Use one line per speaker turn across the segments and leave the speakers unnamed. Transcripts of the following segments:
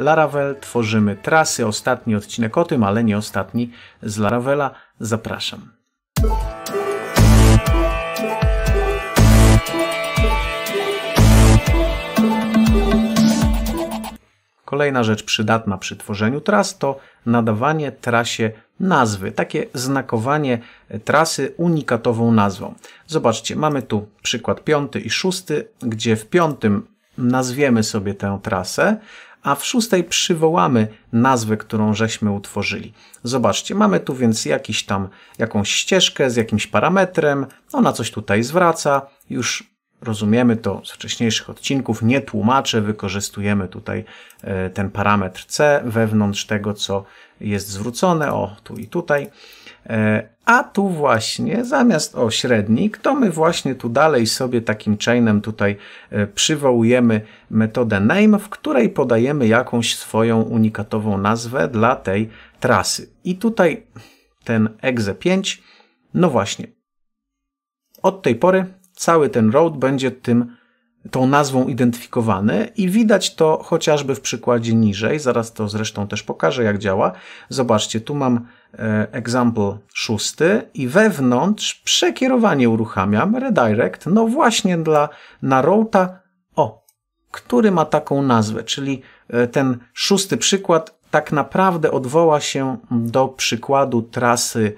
Laravel, tworzymy trasy, ostatni odcinek o tym, ale nie ostatni z Laravela. Zapraszam. Kolejna rzecz przydatna przy tworzeniu tras to nadawanie trasie nazwy, takie znakowanie trasy unikatową nazwą. Zobaczcie, mamy tu przykład piąty i szósty, gdzie w piątym nazwiemy sobie tę trasę, a w szóstej przywołamy nazwę, którą żeśmy utworzyli. Zobaczcie, mamy tu więc jakiś tam, jakąś ścieżkę z jakimś parametrem, ona coś tutaj zwraca, już rozumiemy to z wcześniejszych odcinków, nie tłumaczę, wykorzystujemy tutaj e, ten parametr C wewnątrz tego, co jest zwrócone, o tu i tutaj. E, a tu właśnie zamiast o średnik, to my właśnie tu dalej sobie takim chainem tutaj e, przywołujemy metodę name, w której podajemy jakąś swoją unikatową nazwę dla tej trasy. I tutaj ten exe 5, no właśnie, od tej pory cały ten road będzie tym tą nazwą identyfikowany i widać to chociażby w przykładzie niżej. Zaraz to zresztą też pokażę, jak działa. Zobaczcie, tu mam e, example szósty i wewnątrz przekierowanie uruchamiam, redirect, no właśnie dla Narota, o, który ma taką nazwę, czyli e, ten szósty przykład tak naprawdę odwoła się do przykładu trasy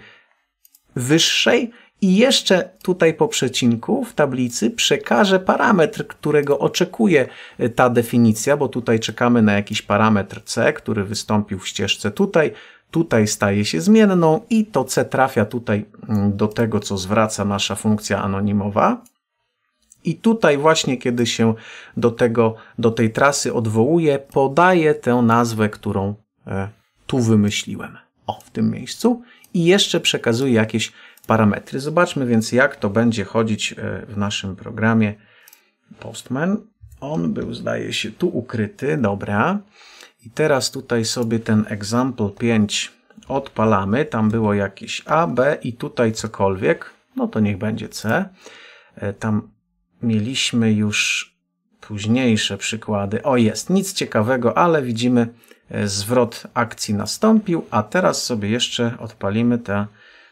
wyższej i jeszcze tutaj po przecinku w tablicy przekażę parametr, którego oczekuje e, ta definicja, bo tutaj czekamy na jakiś parametr C, który wystąpił w ścieżce tutaj. Tutaj staje się zmienną i to C trafia tutaj mm, do tego, co zwraca nasza funkcja anonimowa. I tutaj właśnie, kiedy się do, tego, do tej trasy odwołuje podaję tę nazwę, którą e, tu wymyśliłem. O, w tym miejscu. I jeszcze przekazuję jakieś parametry. Zobaczmy więc, jak to będzie chodzić e, w naszym programie Postman. On był, zdaje się, tu ukryty. Dobra. I teraz tutaj sobie ten example 5 odpalamy. Tam było jakieś A, B i tutaj cokolwiek. No to niech będzie C. E, tam mieliśmy już późniejsze przykłady. O jest, nic ciekawego, ale widzimy e, zwrot akcji nastąpił, a teraz sobie jeszcze odpalimy te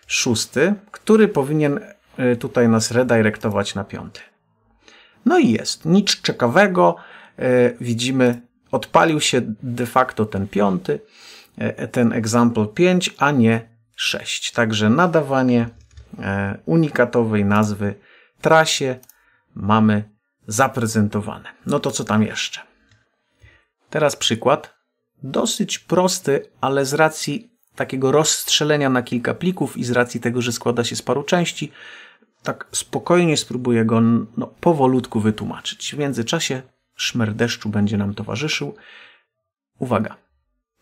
szósty, który powinien y, tutaj nas redirektować na piąty. No i jest. Nic ciekawego. Y, widzimy, odpalił się de facto ten piąty, y, ten example 5, a nie 6. Także nadawanie unikatowej nazwy trasie mamy zaprezentowane. No to co tam jeszcze? Teraz przykład. Dosyć prosty, ale z racji takiego rozstrzelenia na kilka plików i z racji tego, że składa się z paru części, tak spokojnie spróbuję go no, powolutku wytłumaczyć. W międzyczasie szmer deszczu będzie nam towarzyszył. Uwaga!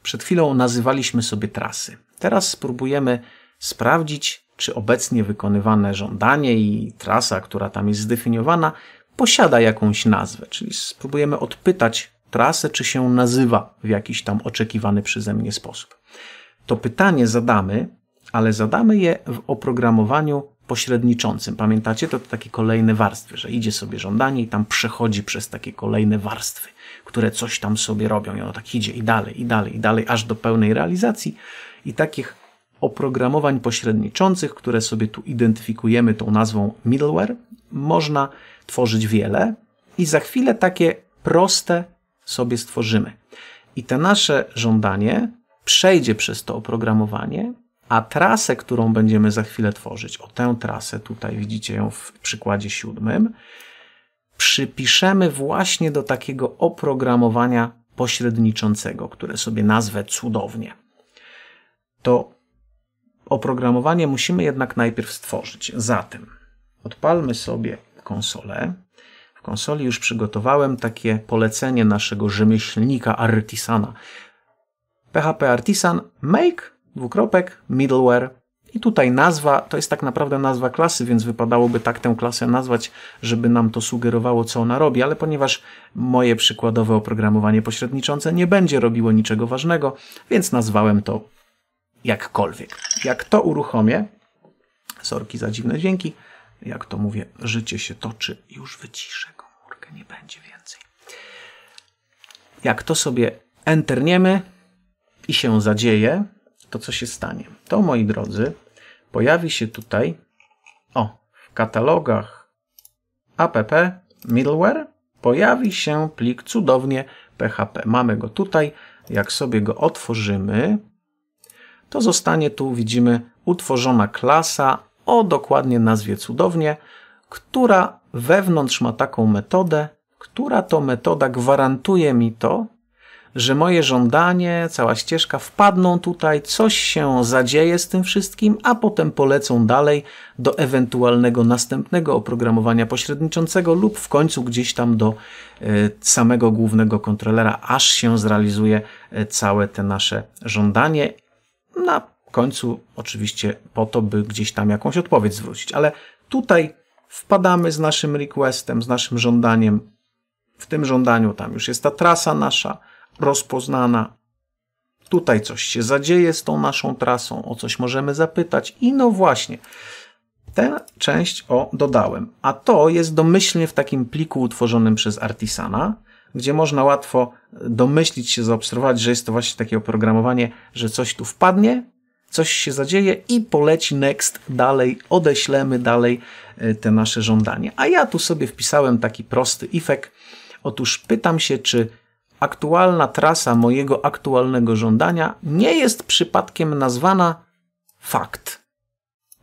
Przed chwilą nazywaliśmy sobie trasy. Teraz spróbujemy sprawdzić, czy obecnie wykonywane żądanie i trasa, która tam jest zdefiniowana, posiada jakąś nazwę. Czyli spróbujemy odpytać trasę, czy się nazywa w jakiś tam oczekiwany przeze mnie sposób to pytanie zadamy, ale zadamy je w oprogramowaniu pośredniczącym. Pamiętacie, to, to takie kolejne warstwy, że idzie sobie żądanie i tam przechodzi przez takie kolejne warstwy, które coś tam sobie robią i ono tak idzie i dalej, i dalej, i dalej, aż do pełnej realizacji. I takich oprogramowań pośredniczących, które sobie tu identyfikujemy tą nazwą middleware, można tworzyć wiele i za chwilę takie proste sobie stworzymy. I te nasze żądanie przejdzie przez to oprogramowanie, a trasę, którą będziemy za chwilę tworzyć, o tę trasę, tutaj widzicie ją w przykładzie siódmym, przypiszemy właśnie do takiego oprogramowania pośredniczącego, które sobie nazwę cudownie. To oprogramowanie musimy jednak najpierw stworzyć. Zatem odpalmy sobie konsolę. W konsoli już przygotowałem takie polecenie naszego rzemieślnika Artisana, PHP Artisan make dwukropek middleware. I tutaj nazwa to jest tak naprawdę nazwa klasy, więc wypadałoby tak tę klasę nazwać, żeby nam to sugerowało, co ona robi, ale ponieważ moje przykładowe oprogramowanie pośredniczące nie będzie robiło niczego ważnego, więc nazwałem to jakkolwiek. Jak to uruchomię, sorki za dziwne dźwięki, jak to mówię, życie się toczy, już wyciszę komórkę, nie będzie więcej. Jak to sobie enterniemy, i się zadzieje, to co się stanie? To, moi drodzy, pojawi się tutaj, o, w katalogach app middleware pojawi się plik cudownie PHP. Mamy go tutaj. Jak sobie go otworzymy, to zostanie tu, widzimy, utworzona klasa o dokładnie nazwie cudownie, która wewnątrz ma taką metodę, która to metoda gwarantuje mi to, że moje żądanie, cała ścieżka wpadną tutaj, coś się zadzieje z tym wszystkim, a potem polecą dalej do ewentualnego następnego oprogramowania pośredniczącego lub w końcu gdzieś tam do e, samego głównego kontrolera, aż się zrealizuje e, całe te nasze żądanie. Na końcu oczywiście po to, by gdzieś tam jakąś odpowiedź zwrócić, ale tutaj wpadamy z naszym requestem, z naszym żądaniem. W tym żądaniu tam już jest ta trasa nasza, rozpoznana. Tutaj coś się zadzieje z tą naszą trasą, o coś możemy zapytać. I no właśnie, tę część o dodałem. A to jest domyślnie w takim pliku utworzonym przez Artisana, gdzie można łatwo domyślić się, zaobserwować, że jest to właśnie takie oprogramowanie, że coś tu wpadnie, coś się zadzieje i poleci next dalej, odeślemy dalej e, te nasze żądanie. A ja tu sobie wpisałem taki prosty ifek. Otóż pytam się, czy aktualna trasa mojego aktualnego żądania nie jest przypadkiem nazwana fakt.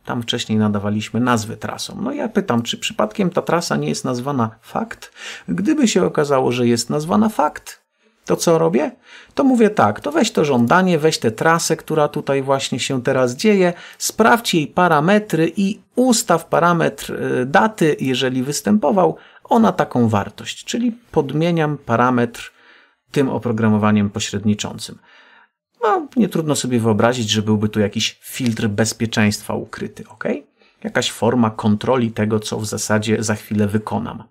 Tam wcześniej nadawaliśmy nazwy trasom. No ja pytam, czy przypadkiem ta trasa nie jest nazwana fakt? Gdyby się okazało, że jest nazwana fakt, to co robię? To mówię tak, to weź to żądanie, weź tę trasę, która tutaj właśnie się teraz dzieje, sprawdź jej parametry i ustaw parametr y, daty, jeżeli występował, ona taką wartość, czyli podmieniam parametr tym oprogramowaniem pośredniczącym. No, nie trudno sobie wyobrazić, że byłby tu jakiś filtr bezpieczeństwa ukryty, ok? Jakaś forma kontroli tego, co w zasadzie za chwilę wykonam.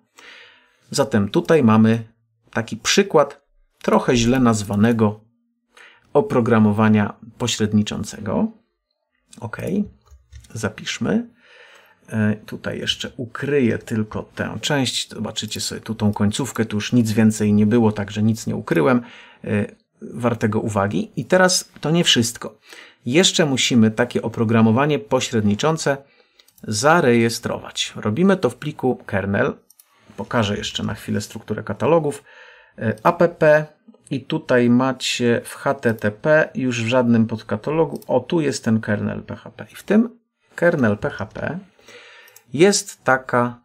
Zatem tutaj mamy taki przykład trochę źle nazwanego oprogramowania pośredniczącego. Ok, zapiszmy. E, tutaj jeszcze ukryję tylko tę część. Zobaczycie sobie tu tą końcówkę. Tu już nic więcej nie było, także nic nie ukryłem. E, wartego uwagi. I teraz to nie wszystko. Jeszcze musimy takie oprogramowanie pośredniczące zarejestrować. Robimy to w pliku kernel. Pokażę jeszcze na chwilę strukturę katalogów. E, app i tutaj macie w HTTP już w żadnym podkatalogu. O, tu jest ten kernel PHP. I w tym kernel PHP jest taka,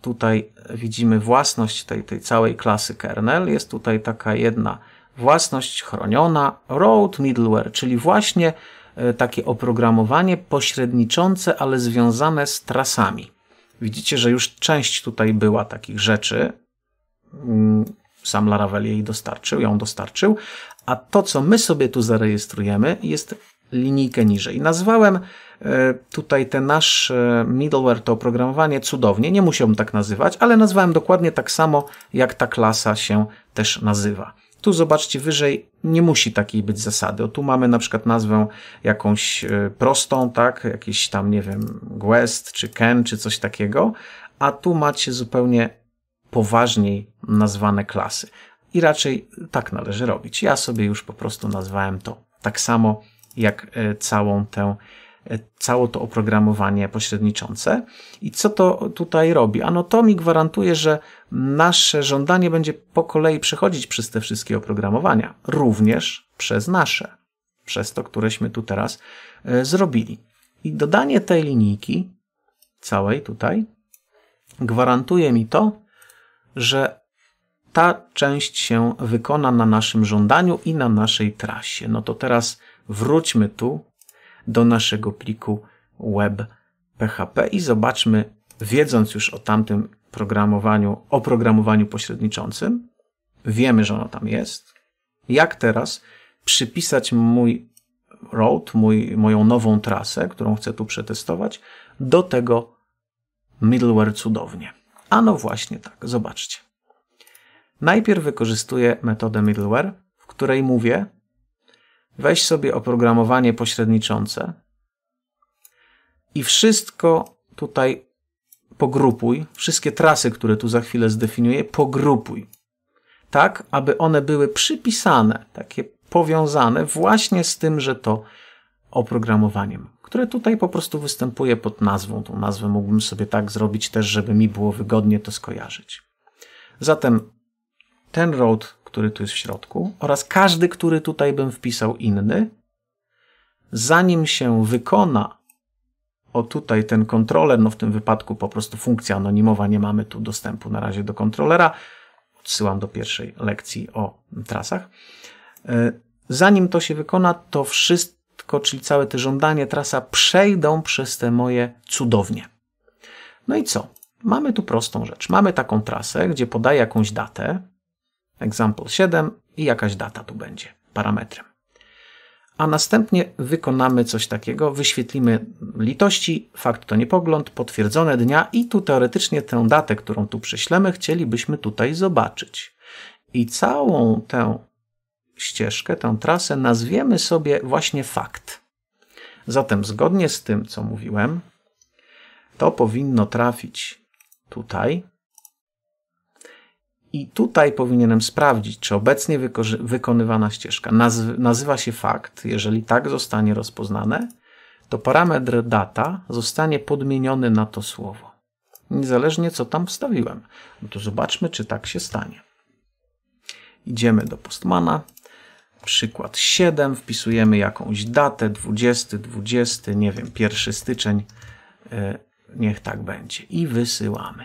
tutaj widzimy własność tej, tej całej klasy kernel, jest tutaj taka jedna własność chroniona, road middleware, czyli właśnie e, takie oprogramowanie pośredniczące, ale związane z trasami. Widzicie, że już część tutaj była takich rzeczy. Mm, sam Laravel jej dostarczył, ją dostarczył, a to, co my sobie tu zarejestrujemy, jest linijkę niżej. Nazwałem E, tutaj ten nasz middleware, to oprogramowanie cudownie, nie musiałbym tak nazywać, ale nazwałem dokładnie tak samo, jak ta klasa się też nazywa. Tu zobaczcie wyżej, nie musi takiej być zasady. O tu mamy na przykład nazwę jakąś e, prostą, tak, jakiś tam, nie wiem, Guest czy Ken czy coś takiego, a tu macie zupełnie poważniej nazwane klasy. I raczej tak należy robić. Ja sobie już po prostu nazwałem to tak samo jak e, całą tę całe to oprogramowanie pośredniczące. I co to tutaj robi? Ano to mi gwarantuje, że nasze żądanie będzie po kolei przechodzić przez te wszystkie oprogramowania, również przez nasze, przez to, któreśmy tu teraz e, zrobili. I dodanie tej linijki całej tutaj gwarantuje mi to, że ta część się wykona na naszym żądaniu i na naszej trasie. No to teraz wróćmy tu do naszego pliku web.php i zobaczmy, wiedząc już o tamtym programowaniu, o programowaniu pośredniczącym, wiemy, że ono tam jest, jak teraz przypisać mój road, mój, moją nową trasę, którą chcę tu przetestować, do tego middleware cudownie. A no właśnie tak, zobaczcie. Najpierw wykorzystuję metodę middleware, w której mówię, weź sobie oprogramowanie pośredniczące i wszystko tutaj pogrupuj, wszystkie trasy, które tu za chwilę zdefiniuję, pogrupuj. Tak, aby one były przypisane, takie powiązane właśnie z tym, że to oprogramowaniem, które tutaj po prostu występuje pod nazwą. Tą nazwę mógłbym sobie tak zrobić też, żeby mi było wygodnie to skojarzyć. Zatem ten road który tu jest w środku oraz każdy, który tutaj bym wpisał inny, zanim się wykona o tutaj ten kontroler, no w tym wypadku po prostu funkcja anonimowa, nie mamy tu dostępu na razie do kontrolera, odsyłam do pierwszej lekcji o trasach. E, zanim to się wykona, to wszystko, czyli całe te żądanie trasa przejdą przez te moje cudownie. No i co? Mamy tu prostą rzecz. Mamy taką trasę, gdzie podaję jakąś datę, example 7 i jakaś data tu będzie parametrem. A następnie wykonamy coś takiego, wyświetlimy litości, fakt to nie pogląd, potwierdzone dnia i tu teoretycznie tę datę, którą tu prześlemy, chcielibyśmy tutaj zobaczyć. I całą tę ścieżkę, tę trasę nazwiemy sobie właśnie fakt. Zatem zgodnie z tym, co mówiłem, to powinno trafić tutaj, i tutaj powinienem sprawdzić, czy obecnie wykonywana ścieżka naz nazywa się fakt. Jeżeli tak zostanie rozpoznane, to parametr data zostanie podmieniony na to słowo. Niezależnie co tam wstawiłem. No to zobaczmy, czy tak się stanie. Idziemy do Postmana. Przykład 7. Wpisujemy jakąś datę 20, 20, nie wiem, 1 styczeń. E, niech tak będzie. I wysyłamy.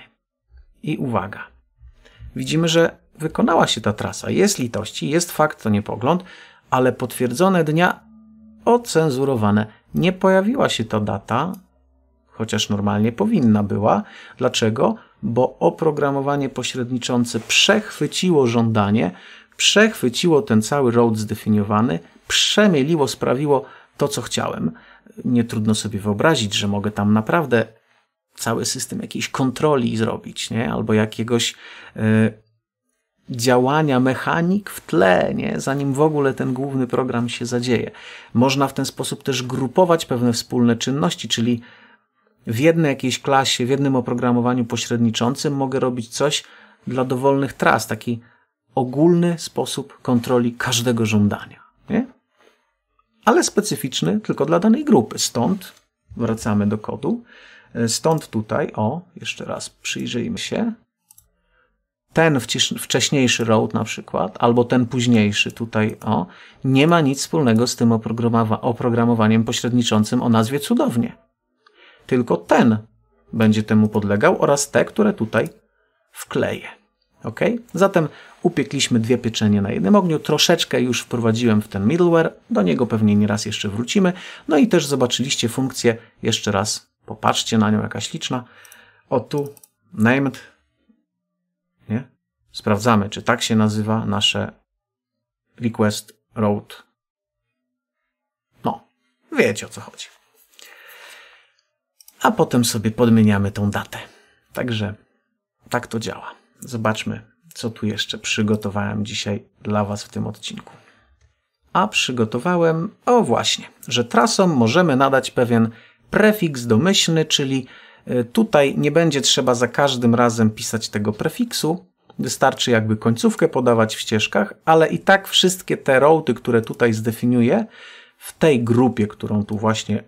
I uwaga widzimy, że wykonała się ta trasa. Jest litości, jest fakt, to nie pogląd, ale potwierdzone dnia ocenzurowane. Nie pojawiła się ta data, chociaż normalnie powinna była. Dlaczego? Bo oprogramowanie pośredniczące przechwyciło żądanie, przechwyciło ten cały road zdefiniowany, przemieliło, sprawiło to, co chciałem. Nie trudno sobie wyobrazić, że mogę tam naprawdę cały system jakiejś kontroli zrobić, nie? albo jakiegoś y, działania mechanik w tle, nie? zanim w ogóle ten główny program się zadzieje. Można w ten sposób też grupować pewne wspólne czynności, czyli w jednej jakiejś klasie, w jednym oprogramowaniu pośredniczącym mogę robić coś dla dowolnych tras, taki ogólny sposób kontroli każdego żądania. Nie? Ale specyficzny tylko dla danej grupy. Stąd wracamy do kodu Stąd tutaj, o, jeszcze raz przyjrzyjmy się. Ten wcześniejszy road na przykład, albo ten późniejszy tutaj, o, nie ma nic wspólnego z tym oprogramowaniem pośredniczącym o nazwie cudownie. Tylko ten będzie temu podlegał oraz te, które tutaj wkleję. Ok? Zatem upiekliśmy dwie pieczenie na jednym ogniu. Troszeczkę już wprowadziłem w ten middleware. Do niego pewnie nieraz jeszcze wrócimy. No i też zobaczyliście funkcję jeszcze raz Popatrzcie na nią, jaka śliczna. O tu, named. Nie? Sprawdzamy, czy tak się nazywa nasze request road. No, wiecie o co chodzi. A potem sobie podmieniamy tą datę. Także tak to działa. Zobaczmy, co tu jeszcze przygotowałem dzisiaj dla Was w tym odcinku. A przygotowałem, o właśnie, że trasom możemy nadać pewien prefiks domyślny, czyli e, tutaj nie będzie trzeba za każdym razem pisać tego prefiksu, wystarczy jakby końcówkę podawać w ścieżkach, ale i tak wszystkie te routy, które tutaj zdefiniuję, w tej grupie, którą tu właśnie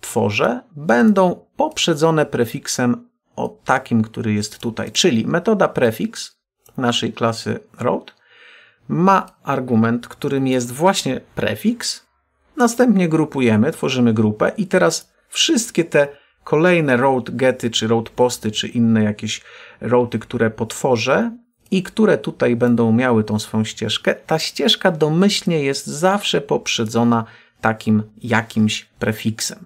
tworzę, będą poprzedzone prefiksem o takim, który jest tutaj. Czyli metoda prefix naszej klasy route ma argument, którym jest właśnie prefiks. Następnie grupujemy, tworzymy grupę i teraz wszystkie te kolejne road gety, czy road posty, czy inne jakieś routy, które potworzę i które tutaj będą miały tą swoją ścieżkę, ta ścieżka domyślnie jest zawsze poprzedzona takim jakimś prefiksem.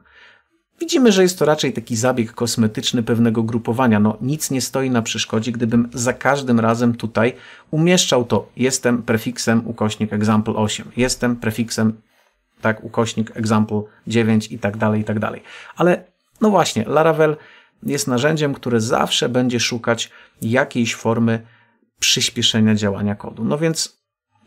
Widzimy, że jest to raczej taki zabieg kosmetyczny pewnego grupowania. No, nic nie stoi na przeszkodzie, gdybym za każdym razem tutaj umieszczał to. Jestem prefiksem ukośnik example 8. Jestem prefiksem tak, ukośnik, example 9 i tak dalej, i tak dalej. Ale no właśnie, Laravel jest narzędziem, które zawsze będzie szukać jakiejś formy przyspieszenia działania kodu. No więc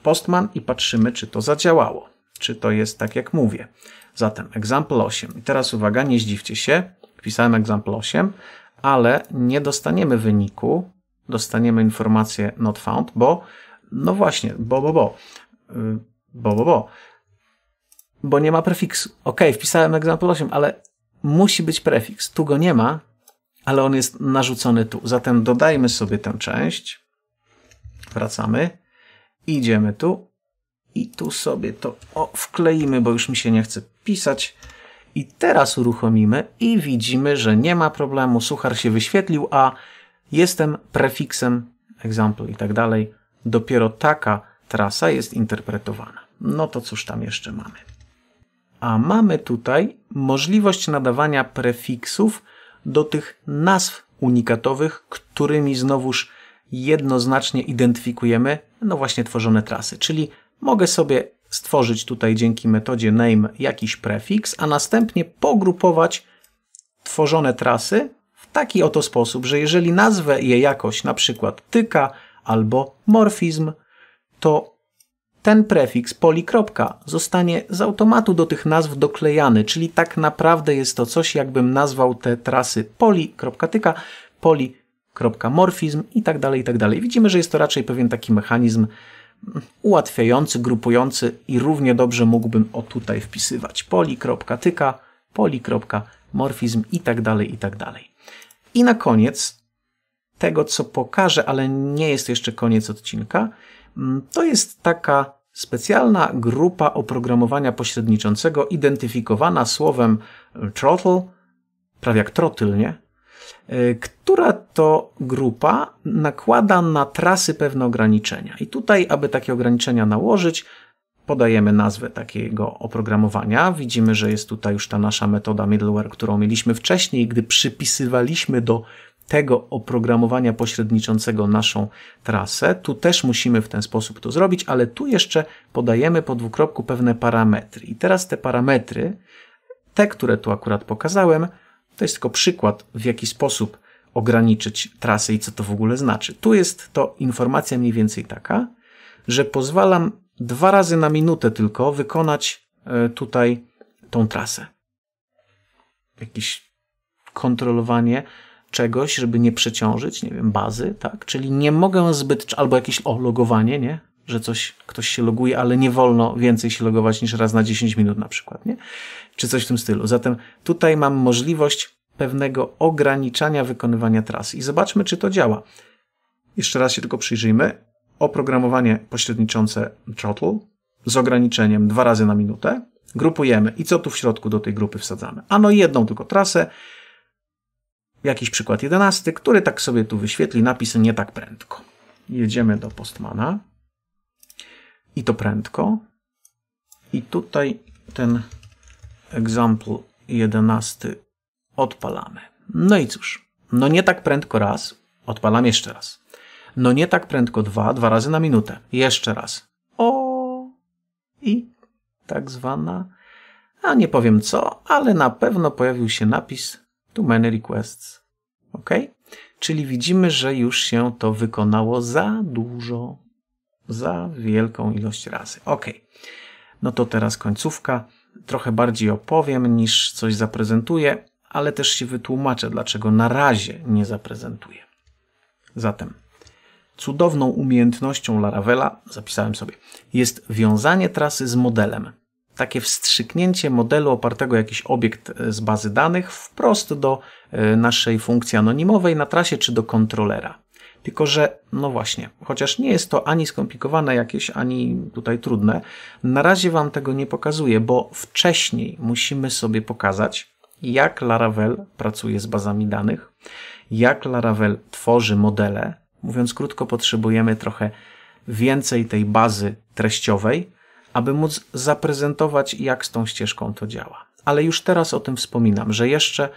Postman i patrzymy, czy to zadziałało, czy to jest tak, jak mówię. Zatem example 8. I teraz uwaga, nie zdziwcie się, wpisałem example 8, ale nie dostaniemy wyniku, dostaniemy informację not found, bo no właśnie, bo, bo, bo, y, bo, bo, bo, bo nie ma prefiksu. Ok, wpisałem example 8, ale musi być prefiks. Tu go nie ma, ale on jest narzucony tu. Zatem dodajmy sobie tę część. Wracamy. Idziemy tu. I tu sobie to o, wkleimy, bo już mi się nie chce pisać. I teraz uruchomimy i widzimy, że nie ma problemu. Suchar się wyświetlił, a jestem prefiksem example i tak dalej. Dopiero taka trasa jest interpretowana. No to cóż tam jeszcze mamy a mamy tutaj możliwość nadawania prefiksów do tych nazw unikatowych, którymi znowuż jednoznacznie identyfikujemy, no właśnie tworzone trasy. Czyli mogę sobie stworzyć tutaj dzięki metodzie name jakiś prefiks, a następnie pogrupować tworzone trasy w taki oto sposób, że jeżeli nazwę je jakoś na przykład tyka albo morfizm, to ten prefiks polikropka zostanie z automatu do tych nazw doklejany, czyli tak naprawdę jest to coś, jakbym nazwał te trasy poli.tyka, poli.morfizm i tak dalej, i tak dalej. Widzimy, że jest to raczej pewien taki mechanizm ułatwiający, grupujący i równie dobrze mógłbym o tutaj wpisywać poli.tyka, poli.morfizm i tak dalej, i tak dalej. I na koniec tego, co pokażę, ale nie jest jeszcze koniec odcinka, Mm, to jest taka specjalna grupa oprogramowania pośredniczącego identyfikowana słowem e, throttle, prawie jak trotyl, nie? E, która to grupa nakłada na trasy pewne ograniczenia. I tutaj, aby takie ograniczenia nałożyć, podajemy nazwę takiego oprogramowania. Widzimy, że jest tutaj już ta nasza metoda middleware, którą mieliśmy wcześniej, gdy przypisywaliśmy do tego oprogramowania pośredniczącego naszą trasę. Tu też musimy w ten sposób to zrobić, ale tu jeszcze podajemy po dwukropku pewne parametry. I teraz te parametry, te, które tu akurat pokazałem, to jest tylko przykład, w jaki sposób ograniczyć trasę i co to w ogóle znaczy. Tu jest to informacja mniej więcej taka, że pozwalam dwa razy na minutę tylko wykonać e, tutaj tą trasę. Jakieś kontrolowanie czegoś, żeby nie przeciążyć, nie wiem, bazy, tak? Czyli nie mogę zbyt, albo jakieś, o, logowanie, nie? Że coś, ktoś się loguje, ale nie wolno więcej się logować niż raz na 10 minut na przykład, nie? Czy coś w tym stylu. Zatem tutaj mam możliwość pewnego ograniczania wykonywania trasy i zobaczmy, czy to działa. Jeszcze raz się tylko przyjrzyjmy. Oprogramowanie pośredniczące Throttle z ograniczeniem dwa razy na minutę. Grupujemy i co tu w środku do tej grupy wsadzamy? Ano jedną tylko trasę, jakiś przykład jedenasty, który tak sobie tu wyświetli napisy nie tak prędko. Jedziemy do Postmana i to prędko. I tutaj ten example jedenasty odpalamy. No i cóż, no nie tak prędko raz, odpalam jeszcze raz. No nie tak prędko dwa, dwa razy na minutę, jeszcze raz. O i tak zwana, a nie powiem co, ale na pewno pojawił się napis too many requests. OK? Czyli widzimy, że już się to wykonało za dużo, za wielką ilość razy. OK. No to teraz końcówka. Trochę bardziej opowiem niż coś zaprezentuję, ale też się wytłumaczę, dlaczego na razie nie zaprezentuję. Zatem cudowną umiejętnością Laravela, zapisałem sobie, jest wiązanie trasy z modelem takie wstrzyknięcie modelu opartego o jakiś obiekt e, z bazy danych wprost do e, naszej funkcji anonimowej na trasie czy do kontrolera. Tylko, że no właśnie, chociaż nie jest to ani skomplikowane jakieś, ani tutaj trudne, na razie Wam tego nie pokazuję, bo wcześniej musimy sobie pokazać, jak Laravel pracuje z bazami danych, jak Laravel tworzy modele. Mówiąc krótko, potrzebujemy trochę więcej tej bazy treściowej, aby móc zaprezentować, jak z tą ścieżką to działa. Ale już teraz o tym wspominam, że jeszcze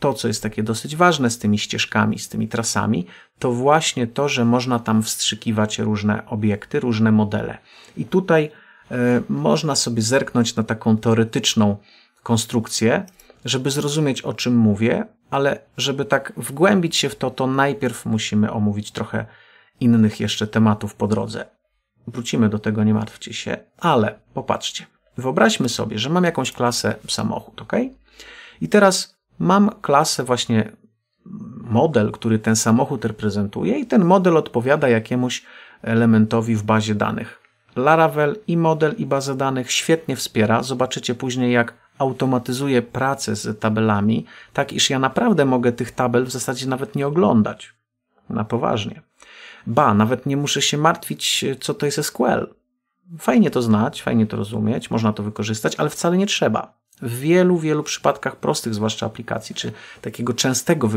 to, co jest takie dosyć ważne z tymi ścieżkami, z tymi trasami, to właśnie to, że można tam wstrzykiwać różne obiekty, różne modele. I tutaj y, można sobie zerknąć na taką teoretyczną konstrukcję, żeby zrozumieć, o czym mówię, ale żeby tak wgłębić się w to, to najpierw musimy omówić trochę innych jeszcze tematów po drodze. Wrócimy do tego, nie martwcie się, ale popatrzcie. Wyobraźmy sobie, że mam jakąś klasę samochód, ok? I teraz mam klasę właśnie model, który ten samochód reprezentuje i ten model odpowiada jakiemuś elementowi w bazie danych. Laravel i model i bazę danych świetnie wspiera. Zobaczycie później, jak automatyzuje pracę z tabelami, tak iż ja naprawdę mogę tych tabel w zasadzie nawet nie oglądać. Na poważnie. Ba, nawet nie muszę się martwić, co to jest SQL. Fajnie to znać, fajnie to rozumieć, można to wykorzystać, ale wcale nie trzeba. W wielu, wielu przypadkach prostych, zwłaszcza aplikacji, czy takiego częstego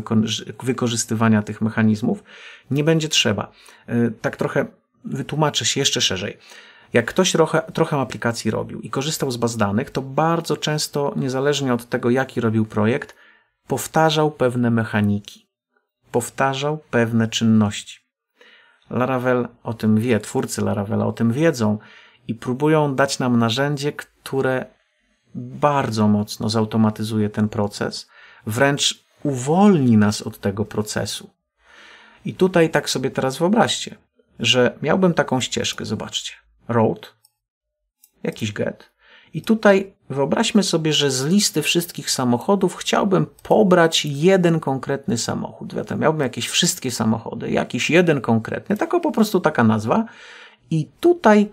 wykorzystywania tych mechanizmów, nie będzie trzeba. E, tak trochę wytłumaczę się jeszcze szerzej. Jak ktoś trochę, trochę aplikacji robił i korzystał z baz danych, to bardzo często, niezależnie od tego, jaki robił projekt, powtarzał pewne mechaniki, powtarzał pewne czynności. Laravel o tym wie, twórcy Laravela o tym wiedzą i próbują dać nam narzędzie, które bardzo mocno zautomatyzuje ten proces, wręcz uwolni nas od tego procesu. I tutaj tak sobie teraz wyobraźcie, że miałbym taką ścieżkę, zobaczcie, road, jakiś get, i tutaj Wyobraźmy sobie, że z listy wszystkich samochodów chciałbym pobrać jeden konkretny samochód. Zatem miałbym jakieś wszystkie samochody, jakiś jeden konkretny, tylko po prostu taka nazwa. I tutaj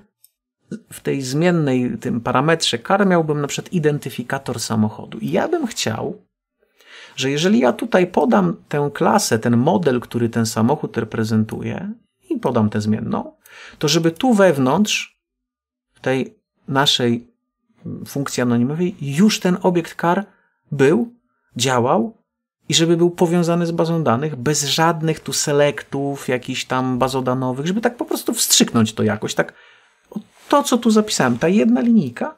w tej zmiennej, tym parametrze kar miałbym na przykład identyfikator samochodu. I ja bym chciał, że jeżeli ja tutaj podam tę klasę, ten model, który ten samochód reprezentuje i podam tę zmienną, to żeby tu wewnątrz w tej naszej funkcji anonimowej, już ten obiekt kar był, działał i żeby był powiązany z bazą danych, bez żadnych tu selektów, jakichś tam bazodanowych, żeby tak po prostu wstrzyknąć to jakoś, tak to, co tu zapisałem, ta jedna linijka,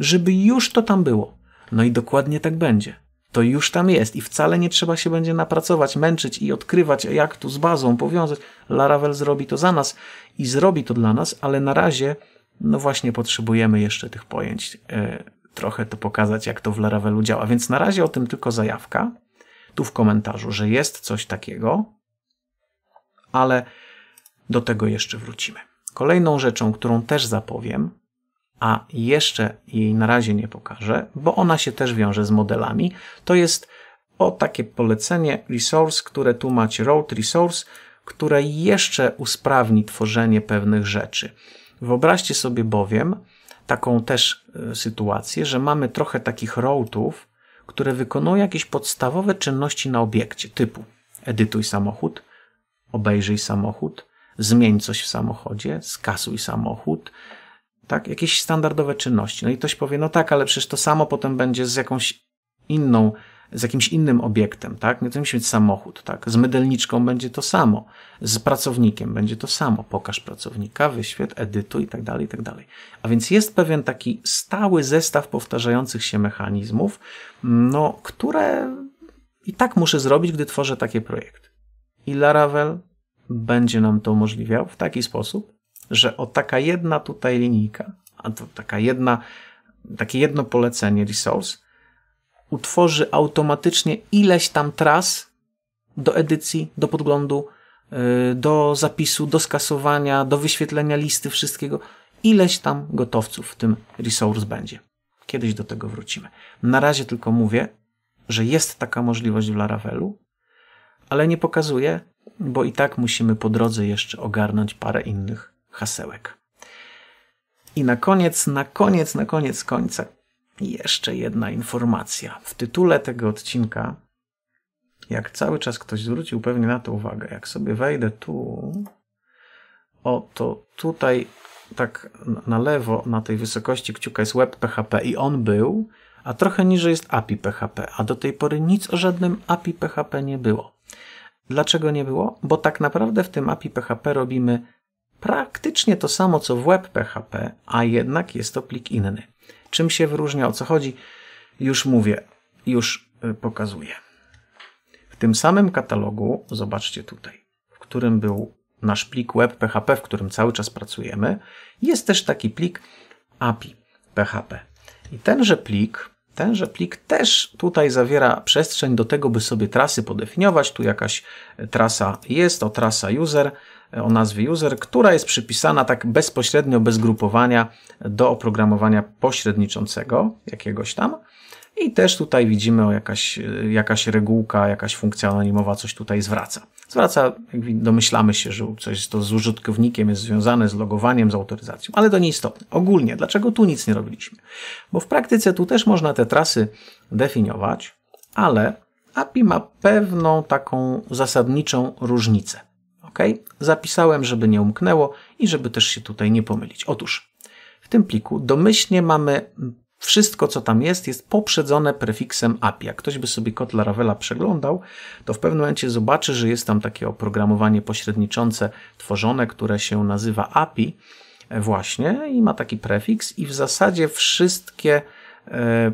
żeby już to tam było. No i dokładnie tak będzie. To już tam jest i wcale nie trzeba się będzie napracować, męczyć i odkrywać, jak tu z bazą powiązać. Laravel zrobi to za nas i zrobi to dla nas, ale na razie no właśnie potrzebujemy jeszcze tych pojęć, e, trochę to pokazać, jak to w Laravel'u działa. Więc na razie o tym tylko zajawka, tu w komentarzu, że jest coś takiego, ale do tego jeszcze wrócimy. Kolejną rzeczą, którą też zapowiem, a jeszcze jej na razie nie pokażę, bo ona się też wiąże z modelami, to jest o takie polecenie resource, które tu macie, road resource, które jeszcze usprawni tworzenie pewnych rzeczy. Wyobraźcie sobie bowiem taką też e, sytuację, że mamy trochę takich routów, które wykonują jakieś podstawowe czynności na obiekcie, typu edytuj samochód, obejrzyj samochód, zmień coś w samochodzie, skasuj samochód, tak? Jakieś standardowe czynności. No i ktoś powie, no tak, ale przecież to samo potem będzie z jakąś inną z jakimś innym obiektem, tak? Nie no to musi być samochód, tak? Z mydelniczką będzie to samo, z pracownikiem będzie to samo. Pokaż pracownika, wyświetl, edytuj i tak dalej, i tak dalej. A więc jest pewien taki stały zestaw powtarzających się mechanizmów, no, które i tak muszę zrobić, gdy tworzę takie projekty. I Laravel będzie nam to umożliwiał w taki sposób, że o taka jedna tutaj linijka, a to taka jedna, takie jedno polecenie resource utworzy automatycznie ileś tam tras do edycji, do podglądu, y, do zapisu, do skasowania, do wyświetlenia listy, wszystkiego. Ileś tam gotowców w tym resource będzie. Kiedyś do tego wrócimy. Na razie tylko mówię, że jest taka możliwość w Laravelu, ale nie pokazuję, bo i tak musimy po drodze jeszcze ogarnąć parę innych hasełek. I na koniec, na koniec, na koniec końca i jeszcze jedna informacja. W tytule tego odcinka, jak cały czas ktoś zwrócił pewnie na to uwagę, jak sobie wejdę tu, o to tutaj tak na lewo, na tej wysokości kciuka jest web PHP i on był, a trochę niżej jest API PHP, a do tej pory nic o żadnym API PHP nie było. Dlaczego nie było? Bo tak naprawdę w tym API PHP robimy praktycznie to samo co w web PHP, a jednak jest to plik inny. Czym się wyróżnia, o co chodzi? Już mówię, już y, pokazuję. W tym samym katalogu, zobaczcie tutaj, w którym był nasz plik web PHP, w którym cały czas pracujemy, jest też taki plik API PHP. I tenże plik, tenże plik też tutaj zawiera przestrzeń do tego, by sobie trasy podefiniować. Tu jakaś trasa jest, o trasa user, o nazwie user, która jest przypisana tak bezpośrednio, bez grupowania do oprogramowania pośredniczącego jakiegoś tam. I też tutaj widzimy o jakaś, jakaś regułka, jakaś funkcja anonimowa coś tutaj zwraca. Zwraca, domyślamy się, że coś to z użytkownikiem jest związane z logowaniem, z autoryzacją, ale to nieistotne. Ogólnie, dlaczego tu nic nie robiliśmy? Bo w praktyce tu też można te trasy definiować, ale API ma pewną taką zasadniczą różnicę. OK. Zapisałem, żeby nie umknęło i żeby też się tutaj nie pomylić. Otóż w tym pliku domyślnie mamy wszystko, co tam jest, jest poprzedzone prefiksem API. Jak ktoś by sobie kod Ravela przeglądał, to w pewnym momencie zobaczy, że jest tam takie oprogramowanie pośredniczące tworzone, które się nazywa API e, właśnie i ma taki prefiks i w zasadzie wszystkie e,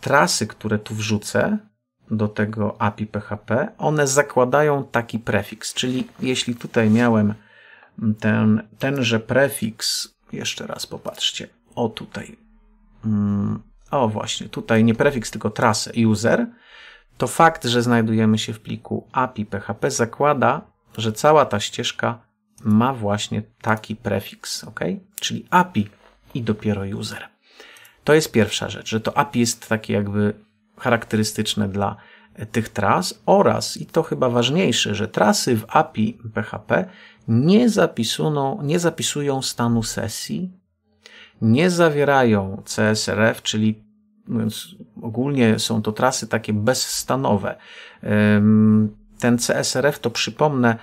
trasy, które tu wrzucę, do tego API PHP, one zakładają taki prefiks, czyli jeśli tutaj miałem ten, tenże prefiks, jeszcze raz popatrzcie, o tutaj, mm, o właśnie, tutaj nie prefiks, tylko trasę user, to fakt, że znajdujemy się w pliku API PHP zakłada, że cała ta ścieżka ma właśnie taki prefiks, ok? Czyli API i dopiero user. To jest pierwsza rzecz, że to API jest takie jakby charakterystyczne dla e, tych tras oraz, i to chyba ważniejsze, że trasy w API PHP nie, zapisują, nie zapisują stanu sesji, nie zawierają CSRF, czyli mówiąc ogólnie są to trasy takie bezstanowe. Ten CSRF to przypomnę,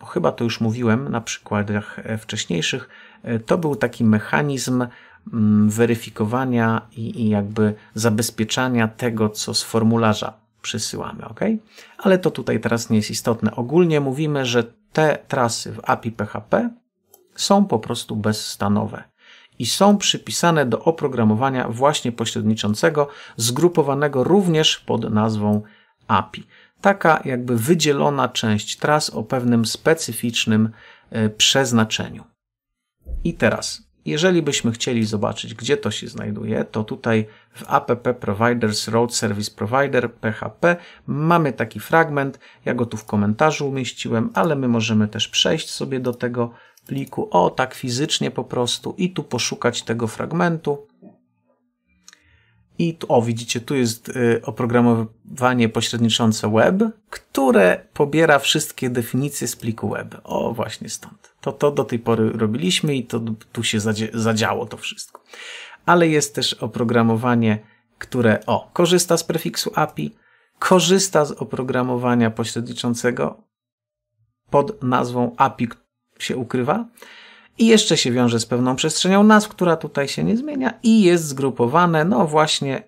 bo chyba to już mówiłem na przykładach e, wcześniejszych, e, to był taki mechanizm Mm, weryfikowania i, i jakby zabezpieczania tego, co z formularza przysyłamy, ok? Ale to tutaj teraz nie jest istotne. Ogólnie mówimy, że te trasy w API PHP są po prostu bezstanowe i są przypisane do oprogramowania właśnie pośredniczącego, zgrupowanego również pod nazwą API. Taka jakby wydzielona część tras o pewnym specyficznym e, przeznaczeniu. I teraz jeżeli byśmy chcieli zobaczyć, gdzie to się znajduje, to tutaj w app providers road service provider PHP mamy taki fragment. Ja go tu w komentarzu umieściłem, ale my możemy też przejść sobie do tego pliku, o tak fizycznie po prostu i tu poszukać tego fragmentu. I tu, o, widzicie, tu jest y, oprogramowanie pośredniczące web, które pobiera wszystkie definicje z pliku web. O, właśnie stąd. To, to do tej pory robiliśmy i to tu się zadziało to wszystko. Ale jest też oprogramowanie, które, o, korzysta z prefiksu API, korzysta z oprogramowania pośredniczącego pod nazwą API się ukrywa, i jeszcze się wiąże z pewną przestrzenią nazw, która tutaj się nie zmienia i jest zgrupowane, no właśnie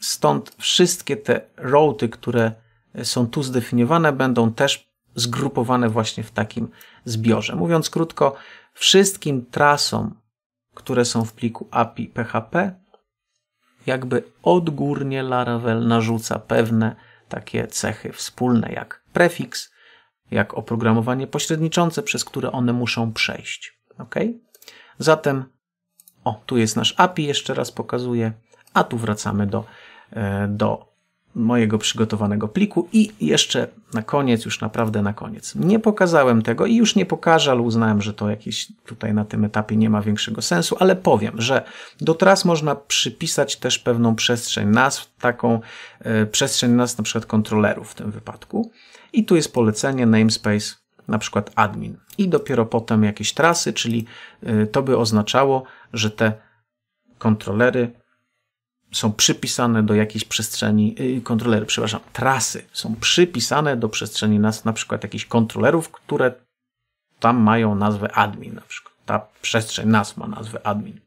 stąd wszystkie te routy, które e, są tu zdefiniowane, będą też zgrupowane właśnie w takim zbiorze. Mówiąc krótko, wszystkim trasom, które są w pliku API PHP, jakby odgórnie Laravel narzuca pewne takie cechy wspólne jak prefiks, jak oprogramowanie pośredniczące, przez które one muszą przejść. Ok? Zatem, o, tu jest nasz API, jeszcze raz pokazuję, a tu wracamy do, e, do mojego przygotowanego pliku i jeszcze na koniec, już naprawdę na koniec. Nie pokazałem tego i już nie pokażę, ale uznałem, że to jakieś tutaj na tym etapie nie ma większego sensu, ale powiem, że do tras można przypisać też pewną przestrzeń nazw, taką e, przestrzeń nazw na przykład kontrolerów w tym wypadku i tu jest polecenie namespace na przykład admin i dopiero potem jakieś trasy, czyli y, to by oznaczało, że te kontrolery są przypisane do jakiejś przestrzeni, y, kontrolery, przepraszam, trasy są przypisane do przestrzeni nas, na przykład jakichś kontrolerów, które tam mają nazwę admin na przykład. Ta przestrzeń nas ma nazwę admin.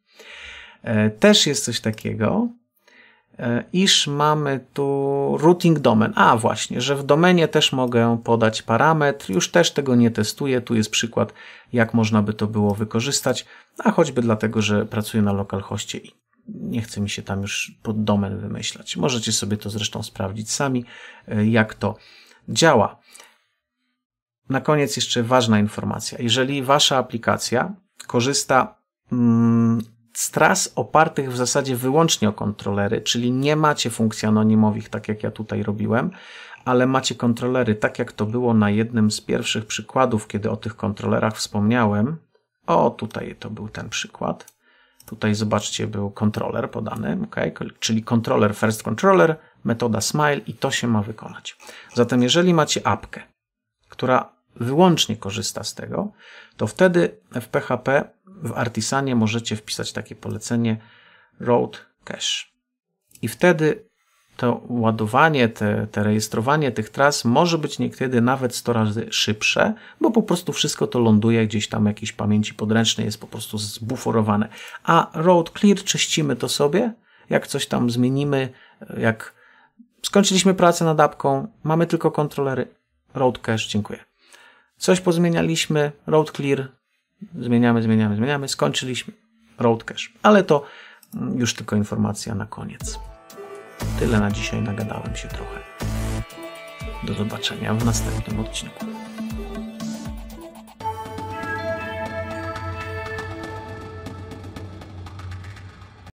E, też jest coś takiego, E, iż mamy tu routing domen. A właśnie, że w domenie też mogę podać parametr, już też tego nie testuję, tu jest przykład jak można by to było wykorzystać, a choćby dlatego, że pracuję na localhostie i nie chce mi się tam już pod domen wymyślać. Możecie sobie to zresztą sprawdzić sami, e, jak to działa. Na koniec jeszcze ważna informacja. Jeżeli wasza aplikacja korzysta mm, z tras opartych w zasadzie wyłącznie o kontrolery, czyli nie macie funkcji anonimowych, tak jak ja tutaj robiłem, ale macie kontrolery, tak jak to było na jednym z pierwszych przykładów, kiedy o tych kontrolerach wspomniałem. O, tutaj to był ten przykład. Tutaj zobaczcie, był kontroler podany, okay? czyli kontroler first controller, metoda smile i to się ma wykonać. Zatem jeżeli macie apkę, która wyłącznie korzysta z tego, to wtedy w PHP w Artisanie możecie wpisać takie polecenie Road Cache. I wtedy to ładowanie, te, te rejestrowanie tych tras może być niekiedy nawet 100 razy szybsze, bo po prostu wszystko to ląduje gdzieś tam jakiejś pamięci podręcznej, jest po prostu zbuforowane. A Road Clear czyścimy to sobie, jak coś tam zmienimy, jak skończyliśmy pracę nad apką, mamy tylko kontrolery. Road Cache, dziękuję. Coś pozmienialiśmy, Road Clear, Zmieniamy, zmieniamy, zmieniamy. Skończyliśmy road cache, ale to już tylko informacja na koniec. Tyle na dzisiaj, nagadałem się trochę. Do zobaczenia w następnym odcinku.